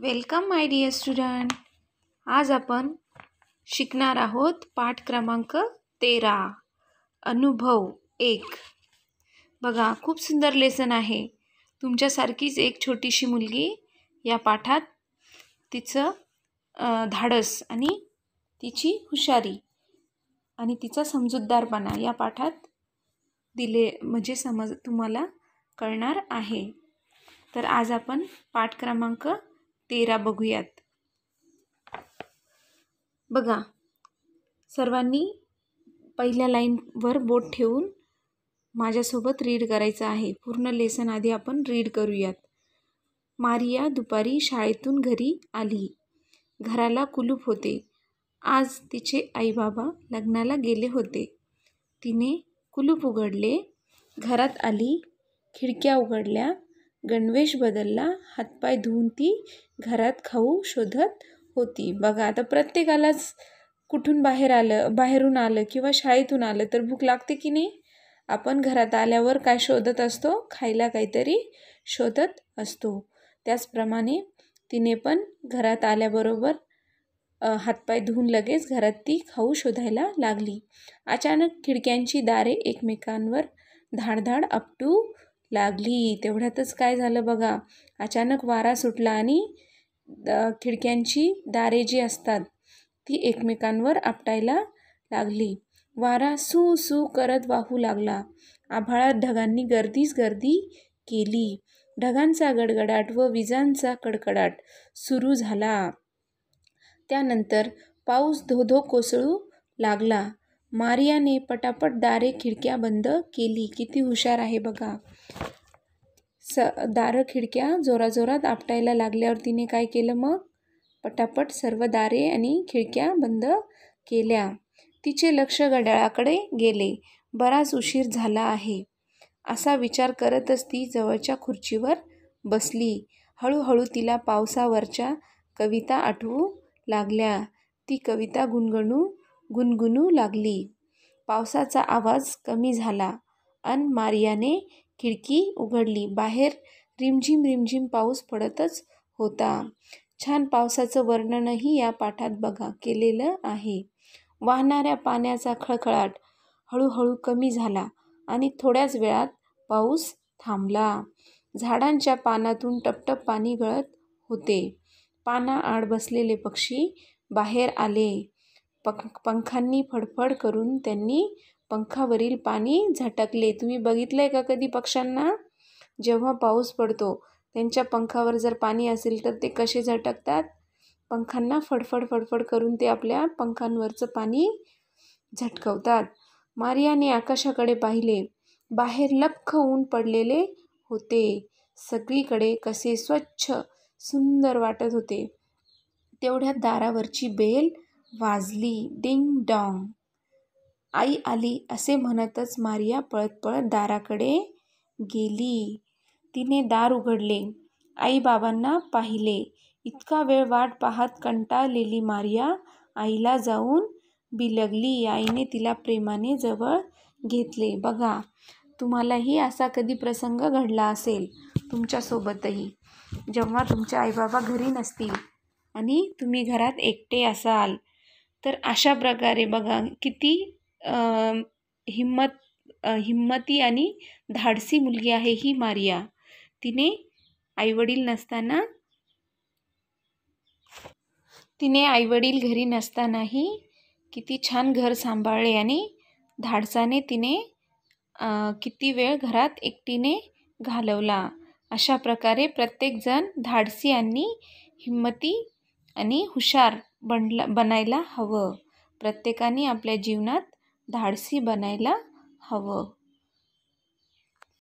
welcome my dear student आज आपण शिकणार आहोत पाठ क्रमांक तेरा अनुभव एक बघा खूप सुंदर लेसन आहे तुमच्यासारखीच एक छोटीशी मुलगी या पाठात तिचं धाडस आणि तिची हुशारी आणि तिचा समजूतदारपणा या पाठात दिले म्हणजे समज तुम्हाला कळणार आहे तर आज आपण पाठ क्रमांक तेरा बघूयात बघा सर्वांनी पहिल्या लाईनवर बोट ठेवून माझ्यासोबत रीड करायचं आहे पूर्ण लेसन आधी आपण रीड करूयात मारिया दुपारी शाळेतून घरी आली घराला कुलूप होते आज तिचे आईबाबा लग्नाला गेले होते तिने कुलूप उघडले घरात आली खिडक्या उघडल्या गणवेश बदलला हातपाय धुवून ती घरात खाऊ शोधत होती बघा आता प्रत्येकालाच कुठून बाहेर आलं बाहेरून आलं किंवा शाळेतून आलं तर भूक लागते की नाही आपण घरात आल्यावर काय शोधत असतो खायला काहीतरी शोधत असतो त्याचप्रमाणे तिने पण घरात आल्याबरोबर हातपाय धुवून लगेच घरात ती खाऊ शोधायला लागली अचानक खिडक्यांची दारे एकमेकांवर धाडधाड अपटू लागली तेवढ्यातच काय झालं बघा अचानक वारा सुटला आणि खिडक्यांची दारे जी असतात ती एकमेकांवर आपटायला लागली वारा सू सू करत वाहू लागला आभाळात ढगांनी गर्दीच गर्दी केली ढगांचा गडगडाट व विजांचा कडकडाट सुरू झाला त्यानंतर पाऊस धोधो कोसळू लागला मारियाने पटापट दारे खिडक्या बंद केली किती हुशार आहे बघा स दारं खिडक्या जोराजोरात आपटायला लागल्यावर तिने काय केलं मग पटापट सर्व दारे आणि खिडक्या बंद केल्या तिचे लक्ष घड्याळाकडे गेले बराच उशीर झाला आहे असा विचार करतच ती जवळच्या खुर्चीवर बसली हळूहळू तिला पावसावरच्या कविता आठवू लागल्या ती कविता गुणगणू गुणगुणू लागली पावसाचा आवाज कमी झाला अन मारियाने खिडकी उघडली बाहेर रिमझिम रिमझिम पाऊस पडतच होता छान पावसाचं वर्णनही या पाठात बघा केलेलं आहे वाहणाऱ्या पाण्याचा खळखळाट हळूहळू कमी झाला आणि थोड्याच वेळात पाऊस थांबला झाडांच्या पानातून टपटप पाणी गळत होते पानाआड बसलेले पक्षी बाहेर आले पख पंखांनी फडफड करून त्यांनी पंखावरील पाणी झटकले तुम्ही बघितलं आहे का कधी पक्ष्यांना जेव्हा पाऊस पडतो त्यांच्या पंखावर जर पाणी असेल तर ते कसे झटकतात पंखांना फडफड फडफड करून ते आपल्या पंखांवरचं पाणी झटकवतात मारियाने आकाशाकडे पाहिले बाहेर लख ऊन पडलेले होते सगळीकडे कसे स्वच्छ सुंदर वाटत होते तेवढ्या दारावरची बेल वाजली डिंग डॉंग आई आली असे म्हणतच मारिया पळत पळत दाराकडे गेली तिने दार उघडले आईबाबांना पाहिले इतका वेळ वाट पाहत कंटाळलेली मारिया आईला जाऊन बिलगली आईने तिला प्रेमाने जवळ घेतले बघा तुम्हालाही असा कधी प्रसंग घडला असेल तुमच्यासोबतही जेव्हा तुमचे आईबाबा घरी नसतील आणि तुम्ही घरात एकटे असाल तर अशा प्रकारे बघा किती हिम्मत हिम्मती आणि धाडसी मुलगी आहे ही मारिया तिने आईवडील नसताना तिने आईवडील घरी नसतानाही किती छान घर सांभाळले आणि धाडसाने तिने किती वेळ घरात एकटीने घालवला अशा प्रकारे प्रत्येकजण धाडसी आणि हिम्मती आणि हुशार बनला बनायला हवं प्रत्येकाने आपल्या जीवनात धाडसी बनायला हवं